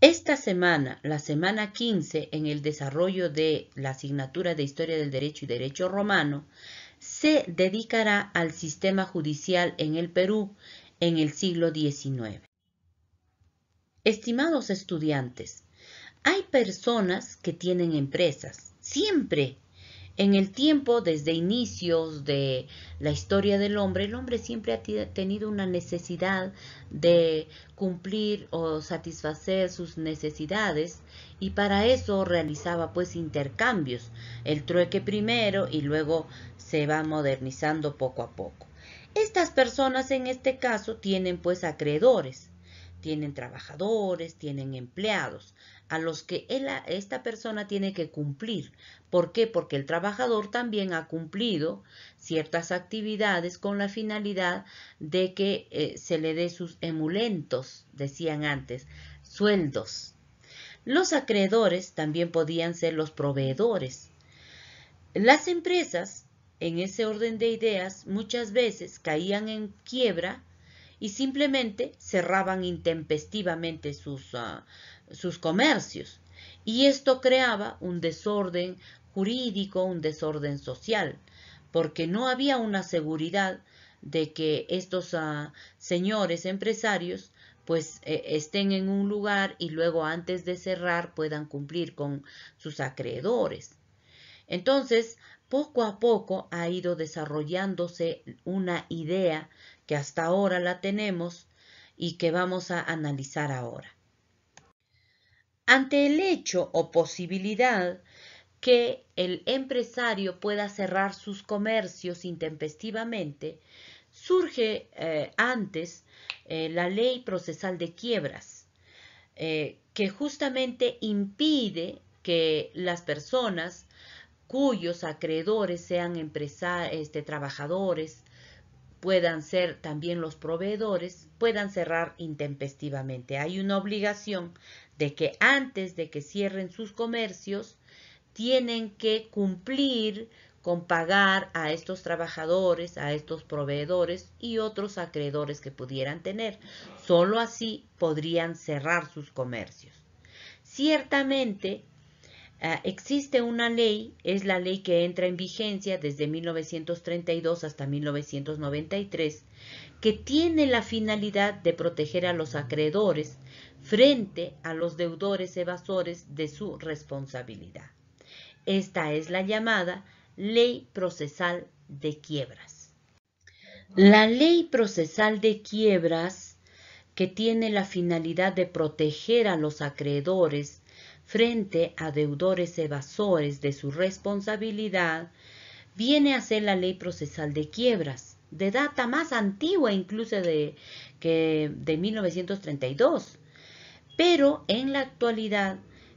Esta semana, la semana 15, en el desarrollo de la asignatura de Historia del Derecho y Derecho Romano, se dedicará al sistema judicial en el Perú en el siglo XIX. Estimados estudiantes, hay personas que tienen empresas, siempre en el tiempo, desde inicios de la historia del hombre, el hombre siempre ha tenido una necesidad de cumplir o satisfacer sus necesidades y para eso realizaba pues intercambios, el trueque primero y luego se va modernizando poco a poco. Estas personas en este caso tienen pues acreedores tienen trabajadores, tienen empleados, a los que esta persona tiene que cumplir. ¿Por qué? Porque el trabajador también ha cumplido ciertas actividades con la finalidad de que eh, se le dé sus emulentos, decían antes, sueldos. Los acreedores también podían ser los proveedores. Las empresas, en ese orden de ideas, muchas veces caían en quiebra y simplemente cerraban intempestivamente sus, ah, sus comercios. Y esto creaba un desorden jurídico, un desorden social, porque no había una seguridad de que estos ah, señores empresarios pues e, estén en un lugar y luego antes de cerrar puedan cumplir con sus acreedores. Entonces, poco a poco ha ido desarrollándose una idea que hasta ahora la tenemos y que vamos a analizar ahora. Ante el hecho o posibilidad que el empresario pueda cerrar sus comercios intempestivamente, surge eh, antes eh, la ley procesal de quiebras, eh, que justamente impide que las personas cuyos acreedores sean este, trabajadores, puedan ser también los proveedores, puedan cerrar intempestivamente. Hay una obligación de que antes de que cierren sus comercios, tienen que cumplir con pagar a estos trabajadores, a estos proveedores y otros acreedores que pudieran tener. Solo así podrían cerrar sus comercios. Ciertamente, Ah, existe una ley, es la ley que entra en vigencia desde 1932 hasta 1993, que tiene la finalidad de proteger a los acreedores frente a los deudores evasores de su responsabilidad. Esta es la llamada Ley Procesal de Quiebras. La Ley Procesal de Quiebras, que tiene la finalidad de proteger a los acreedores frente a deudores evasores de su responsabilidad, viene a ser la ley procesal de quiebras, de data más antigua incluso de, que de 1932. Pero en la actualidad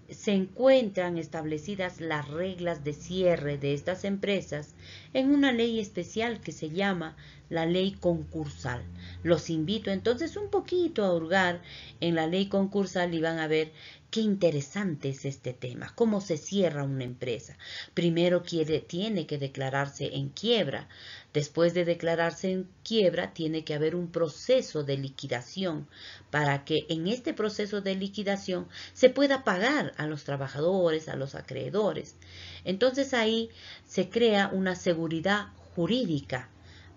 se encuentran establecidas las reglas de cierre de estas empresas en una ley especial que se llama la ley concursal. Los invito entonces un poquito a hurgar en la ley concursal y van a ver qué interesante es este tema, cómo se cierra una empresa. Primero tiene que declararse en quiebra. Después de declararse en quiebra, tiene que haber un proceso de liquidación para que en este proceso de liquidación se pueda pagar a los trabajadores, a los acreedores. Entonces ahí se crea una seguridad jurídica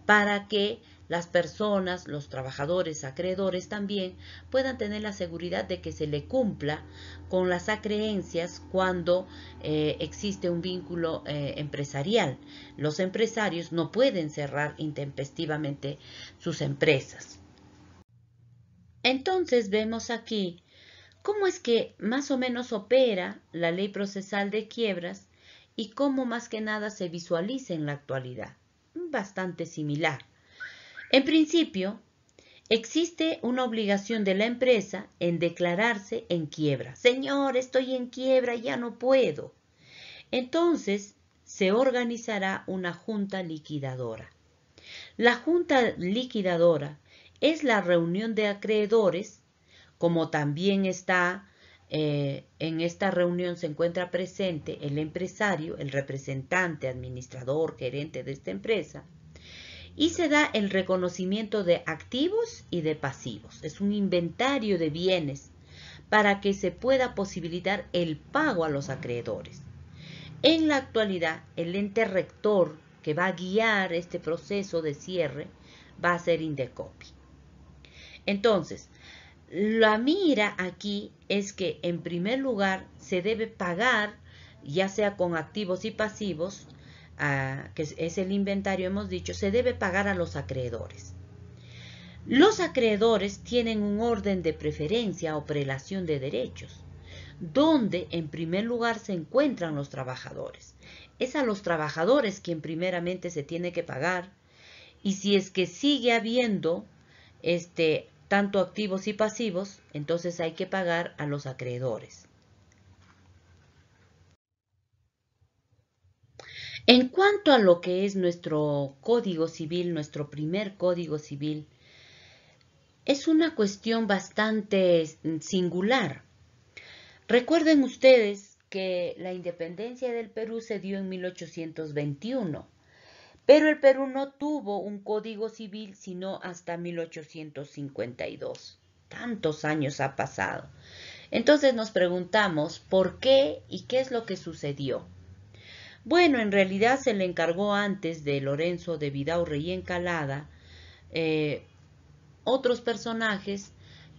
para que las personas, los trabajadores acreedores también puedan tener la seguridad de que se le cumpla con las acreencias cuando eh, existe un vínculo eh, empresarial. Los empresarios no pueden cerrar intempestivamente sus empresas. Entonces vemos aquí cómo es que más o menos opera la ley procesal de quiebras y cómo más que nada se visualiza en la actualidad bastante similar. En principio, existe una obligación de la empresa en declararse en quiebra. Señor, estoy en quiebra, ya no puedo. Entonces, se organizará una junta liquidadora. La junta liquidadora es la reunión de acreedores, como también está eh, en esta reunión se encuentra presente el empresario, el representante, administrador, gerente de esta empresa, y se da el reconocimiento de activos y de pasivos. Es un inventario de bienes para que se pueda posibilitar el pago a los acreedores. En la actualidad, el ente rector que va a guiar este proceso de cierre va a ser Indecopi. Entonces, la mira aquí es que en primer lugar se debe pagar, ya sea con activos y pasivos, ah, que es el inventario hemos dicho, se debe pagar a los acreedores. Los acreedores tienen un orden de preferencia o prelación de derechos, donde en primer lugar se encuentran los trabajadores. Es a los trabajadores quien primeramente se tiene que pagar y si es que sigue habiendo este, tanto activos y pasivos, entonces hay que pagar a los acreedores. En cuanto a lo que es nuestro Código Civil, nuestro primer Código Civil, es una cuestión bastante mm, singular. Recuerden ustedes que la independencia del Perú se dio en 1821 pero el Perú no tuvo un código civil sino hasta 1852. Tantos años ha pasado. Entonces nos preguntamos por qué y qué es lo que sucedió. Bueno, en realidad se le encargó antes de Lorenzo de Vidaurre y Encalada eh, otros personajes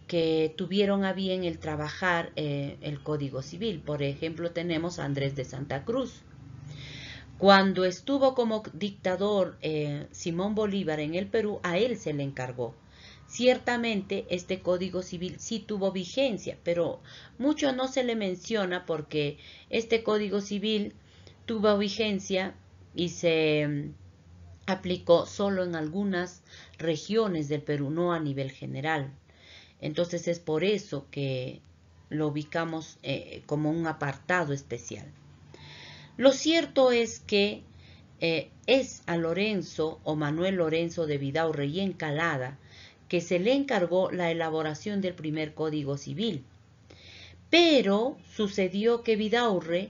que tuvieron a bien el trabajar eh, el Código Civil. Por ejemplo, tenemos a Andrés de Santa Cruz, cuando estuvo como dictador eh, Simón Bolívar en el Perú, a él se le encargó. Ciertamente este Código Civil sí tuvo vigencia, pero mucho no se le menciona porque este Código Civil tuvo vigencia y se mm, aplicó solo en algunas regiones del Perú, no a nivel general. Entonces es por eso que lo ubicamos eh, como un apartado especial. Lo cierto es que eh, es a Lorenzo o Manuel Lorenzo de Vidaurre y Encalada que se le encargó la elaboración del primer Código Civil. Pero sucedió que Vidaurre,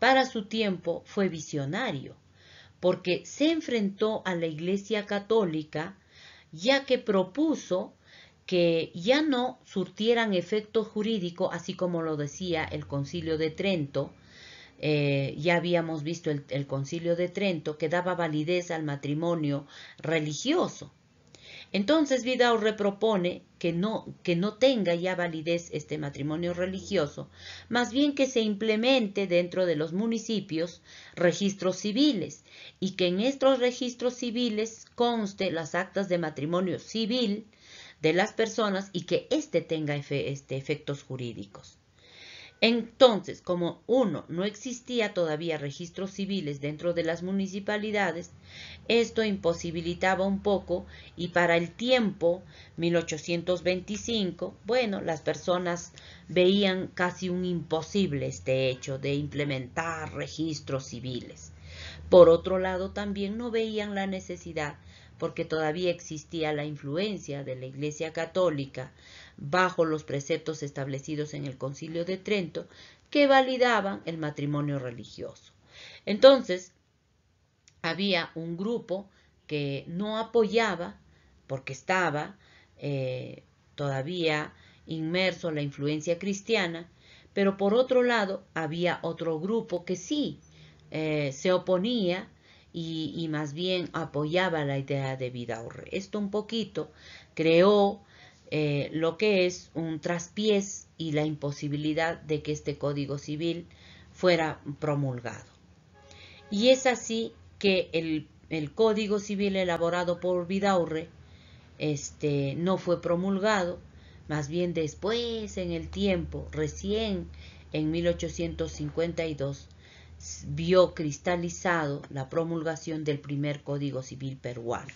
para su tiempo, fue visionario, porque se enfrentó a la Iglesia Católica, ya que propuso que ya no surtieran efecto jurídico, así como lo decía el Concilio de Trento, eh, ya habíamos visto el, concilio de Trento, que daba validez al matrimonio religioso. Entonces Vidal repropone que no, que no tenga ya validez este matrimonio religioso, más bien que se implemente dentro de los municipios registros civiles y que en estos registros civiles conste las actas de matrimonio civil de las personas y que éste tenga este, efectos jurídicos. Entonces, como uno, no existía todavía registros civiles dentro de las municipalidades, esto imposibilitaba un poco y para el tiempo, 1825, bueno, las personas veían casi un imposible este hecho de implementar registros civiles. Por otro lado, también no veían la necesidad porque todavía existía la influencia de la Iglesia Católica bajo los preceptos establecidos en el Concilio de Trento que validaban el matrimonio religioso. Entonces, había un grupo que no apoyaba, porque estaba eh, todavía inmerso en la influencia cristiana, pero por otro lado había otro grupo que sí eh, se oponía y, y, más bien apoyaba la idea de vida Esto un poquito creó eh, lo que es un traspiés y la imposibilidad de que este Código Civil fuera promulgado. Y es así que el, Código Civil elaborado por Vidaurre este, no fue promulgado, más bien después en el tiempo, recién en 1852, vio cristalizado la promulgación del primer Código Civil peruano.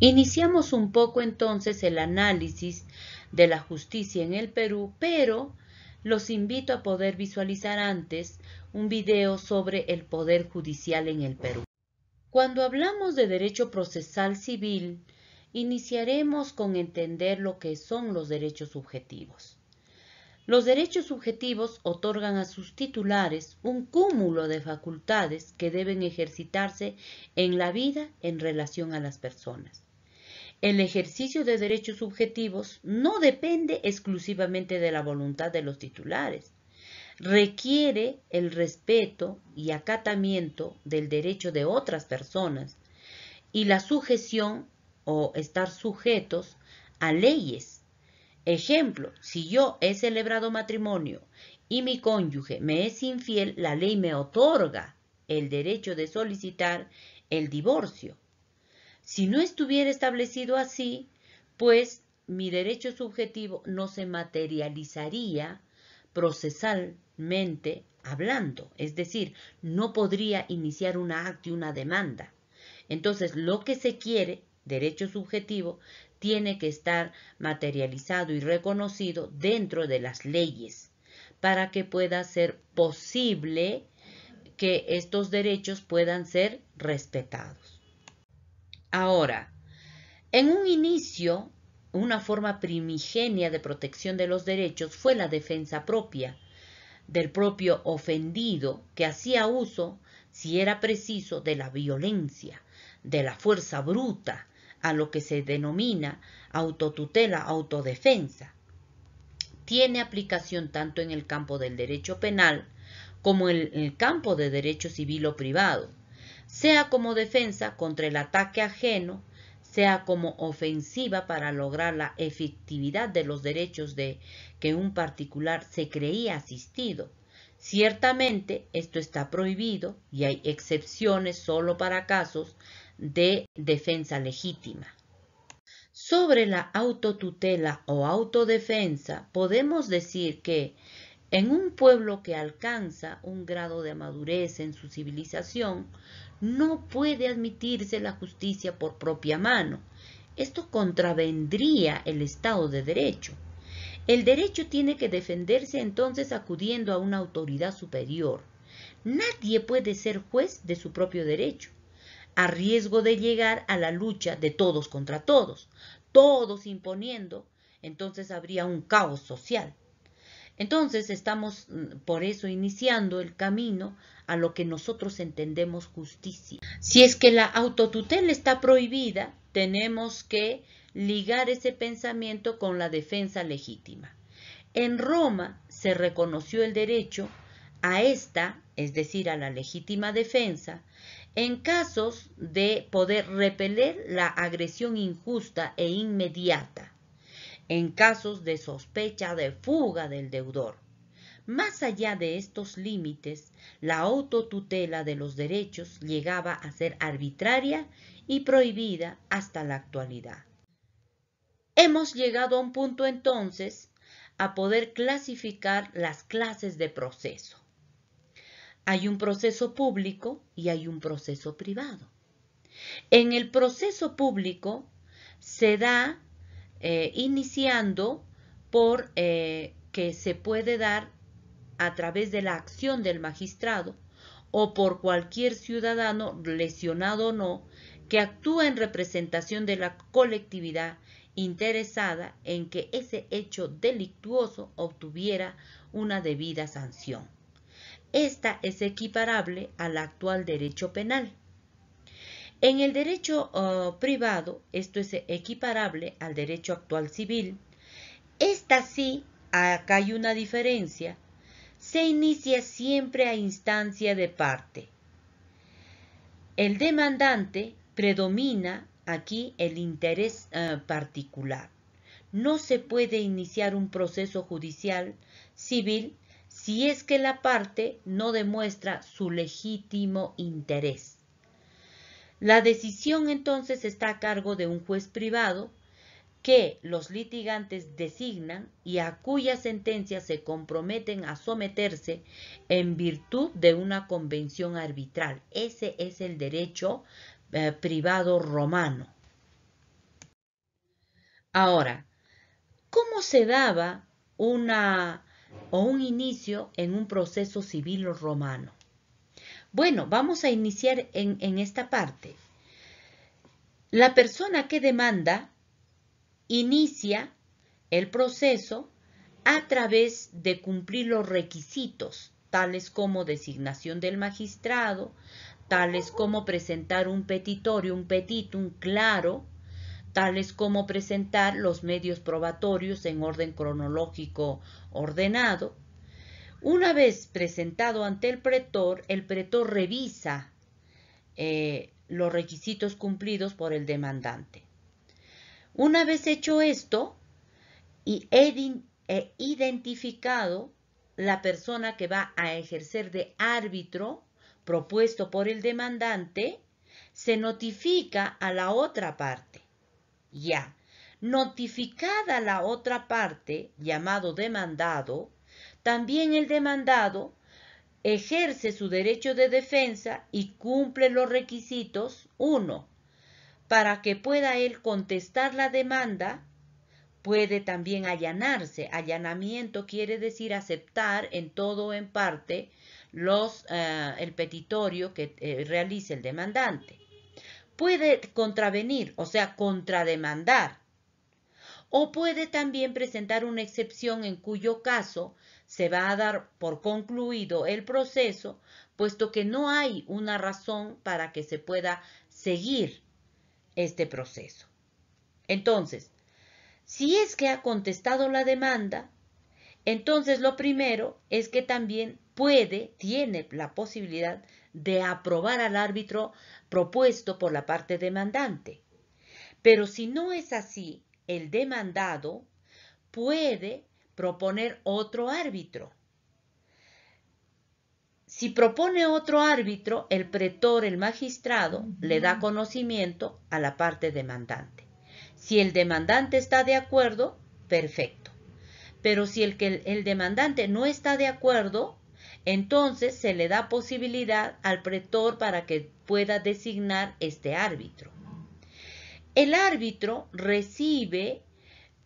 Iniciamos un poco entonces el análisis de la justicia en el Perú, pero los invito a poder visualizar antes un video sobre el Poder Judicial en el Perú. Cuando hablamos de derecho procesal civil, iniciaremos con entender lo que son los derechos subjetivos. Los derechos subjetivos otorgan a sus titulares un cúmulo de facultades que deben ejercitarse en la vida en relación a las personas. El ejercicio de derechos subjetivos no depende exclusivamente de la voluntad de los titulares. Requiere el respeto y acatamiento del derecho de otras personas y la sujeción o estar sujetos a leyes Ejemplo, si yo he celebrado matrimonio y mi cónyuge me es infiel, la ley me otorga el derecho de solicitar el divorcio. Si no estuviera establecido así, pues mi derecho subjetivo no se materializaría procesalmente hablando, es decir, no podría iniciar un acto y una demanda. Entonces, lo que se quiere, derecho subjetivo, tiene que estar materializado y reconocido dentro de las leyes para que pueda ser posible que estos derechos puedan ser respetados. Ahora, en un inicio, una forma primigenia de protección de los derechos fue la defensa propia del propio ofendido que hacía uso, si era preciso, de la violencia, de la fuerza bruta, a lo que se denomina autotutela, autodefensa. Tiene aplicación tanto en el campo del derecho penal como en el campo de derecho civil o privado, sea como defensa contra el ataque ajeno, sea como ofensiva para lograr la efectividad de los derechos de que un particular se creía asistido. Ciertamente esto está prohibido y hay excepciones solo para casos de defensa legítima. Sobre la autotutela o autodefensa podemos decir que en un pueblo que alcanza un grado de madurez en su civilización, no puede admitirse la justicia por propia mano. Esto contravendría el Estado de Derecho. El derecho tiene que defenderse entonces acudiendo a una autoridad superior. Nadie puede ser juez de su propio derecho a riesgo de llegar a la lucha de todos contra todos, todos imponiendo, entonces habría un caos social. Entonces estamos mm, por eso iniciando el camino a lo que nosotros entendemos justicia. Si es que la autotutela está prohibida, tenemos que ligar ese pensamiento con la defensa legítima. En Roma se reconoció el derecho a esta, es decir, a la legítima defensa, en casos de poder repeler la agresión injusta e inmediata, en casos de sospecha de fuga del deudor. Más allá de estos límites, la autotutela de los derechos llegaba a ser arbitraria y prohibida hasta la actualidad. Hemos llegado a un punto entonces a poder clasificar las clases de proceso. Hay un proceso público y hay un proceso privado. En el proceso público se da eh, iniciando por eh, que se puede dar a través de la acción del magistrado o por cualquier ciudadano, lesionado o no, que actúa en representación de la colectividad interesada en que ese hecho delictuoso obtuviera una debida sanción. Esta es equiparable al actual derecho penal. En el derecho oh, privado, esto es equiparable al derecho actual civil. Esta sí, acá hay una diferencia, se inicia siempre a instancia de parte. El demandante predomina aquí el interés eh, particular. No se puede iniciar un proceso judicial civil si es que la parte no demuestra su legítimo interés. La decisión entonces está a cargo de un juez privado que los litigantes designan y a cuya sentencia se comprometen a someterse en virtud de una convención arbitral. Ese es el derecho eh, privado romano. Ahora, ¿cómo se daba una o un inicio en un proceso civil romano. Bueno, vamos a iniciar en, en esta parte. La persona que demanda inicia el proceso a través de cumplir los requisitos, tales como designación del magistrado, tales como presentar un petitorio, un petitum claro, tales como presentar los medios probatorios en orden cronológico ordenado. Una vez presentado ante el pretor, el pretor revisa eh, los requisitos cumplidos por el demandante. Una vez hecho esto y eh, identificado la persona que va a ejercer de árbitro propuesto por el demandante, se notifica a la otra parte ya. Notificada la otra parte, llamado demandado, también el demandado ejerce su derecho de defensa y cumple los requisitos Uno, Para que pueda él contestar la demanda, puede también allanarse. Allanamiento quiere decir aceptar en todo o en parte los, eh, el petitorio que eh, realice el demandante puede contravenir, o sea, contrademandar. O puede también presentar una excepción en cuyo caso se va a dar por concluido el proceso, puesto que no hay una razón para que se pueda seguir este proceso. Entonces, si es que ha contestado la demanda, entonces lo primero es que también puede, tiene la posibilidad de aprobar al árbitro propuesto por la parte demandante. Pero si no es así, el demandado puede proponer otro árbitro. Si propone otro árbitro, el pretor, el magistrado, le da conocimiento a la parte demandante. Si el demandante está de acuerdo, perfecto. Pero si el, el demandante no está de acuerdo, entonces se le da posibilidad al pretor para que pueda designar este árbitro. El árbitro recibe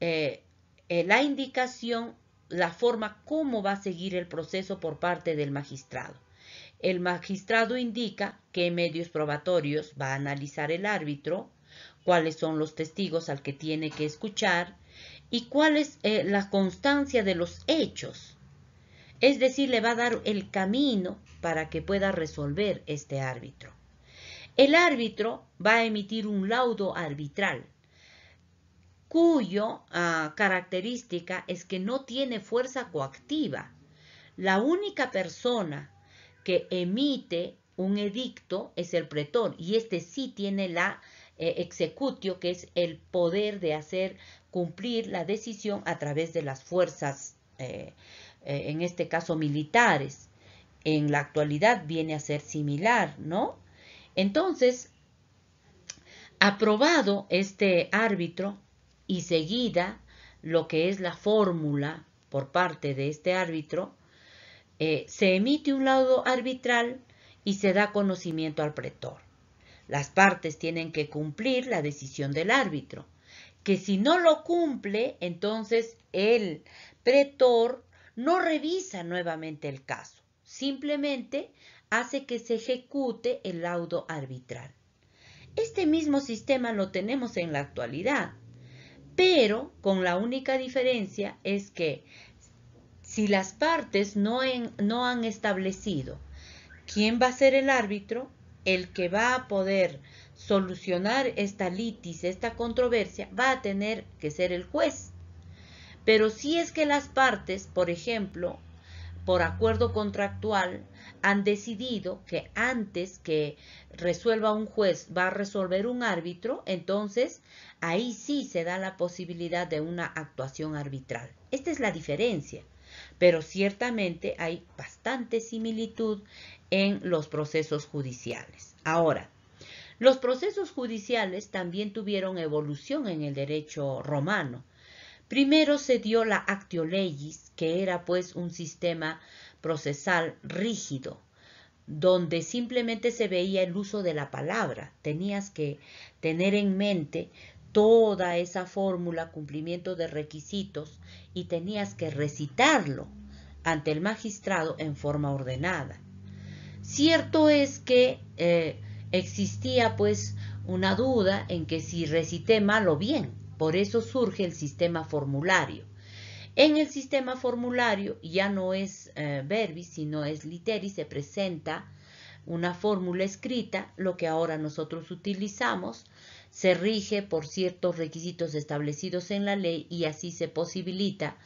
eh, eh, la indicación, la forma cómo va a seguir el proceso por parte del magistrado. El magistrado indica qué medios probatorios va a analizar el árbitro, cuáles son los testigos al que tiene que escuchar y cuál es eh, la constancia de los hechos. Es decir, le va a dar el camino para que pueda resolver este árbitro. El árbitro va a emitir un laudo arbitral cuyo ah, característica es que no tiene fuerza coactiva. La única persona que emite un edicto es el pretor y este sí tiene la ejecutio, eh, executio, que es el poder de hacer cumplir la decisión a través de las fuerzas eh, eh, en este caso militares. En la actualidad viene a ser similar, ¿no? Entonces, aprobado este árbitro y seguida lo que es la fórmula por parte de este árbitro, eh, se emite un laudo arbitral y se da conocimiento al pretor. Las partes tienen que cumplir la decisión del árbitro, que si no lo cumple, entonces el pretor no revisa nuevamente el caso, simplemente hace que se ejecute el laudo arbitral. Este mismo sistema lo tenemos en la actualidad, pero con la única diferencia es que si las partes no, no han establecido quién va a ser el árbitro, el que va a poder solucionar esta litis, esta controversia, va a tener que ser el juez. Pero si es que las partes, por ejemplo, por acuerdo contractual, han decidido que antes que resuelva un juez va a resolver un árbitro, entonces ahí sí se da la posibilidad de una actuación arbitral. Esta es la diferencia, pero ciertamente hay bastante similitud en los procesos judiciales. Ahora, los procesos judiciales también tuvieron evolución en el derecho romano. Primero se dio la actio legis, que era pues un sistema procesal rígido, donde simplemente se veía el uso de la palabra. Tenías que tener en mente toda esa fórmula, cumplimiento de requisitos, y tenías que recitarlo ante el magistrado en forma ordenada. Cierto es que eh, existía pues una duda en que si recité mal o bien, por eso surge el sistema formulario. En el sistema formulario ya no es verbi eh, verbis, sino es literis, se presenta una fórmula escrita, lo que ahora nosotros utilizamos, se rige por ciertos requisitos establecidos en la ley y así se posibilita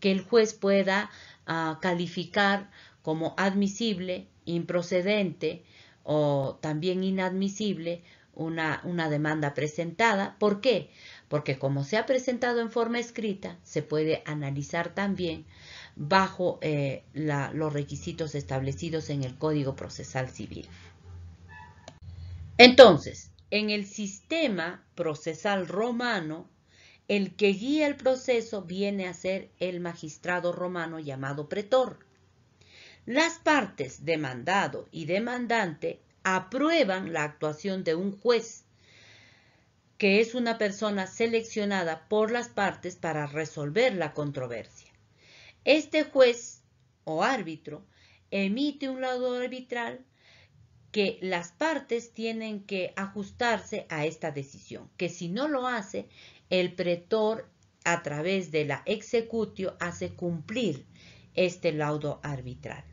que el juez pueda ah, calificar como admisible, improcedente o también inadmisible una, una demanda presentada. ¿Por qué? porque como se ha presentado en forma escrita, se puede analizar también bajo eh, los requisitos establecidos en el Código Procesal Civil. Entonces, en el sistema procesal romano, el que guía el proceso viene a ser el magistrado romano llamado pretor. Las partes demandado y demandante aprueban la actuación de un juez que es una persona seleccionada por las partes para resolver la controversia. Este juez o árbitro emite un laudo arbitral que las partes tienen que ajustarse a esta decisión, que si no lo hace, el pretor a través de la executio hace cumplir este laudo arbitral.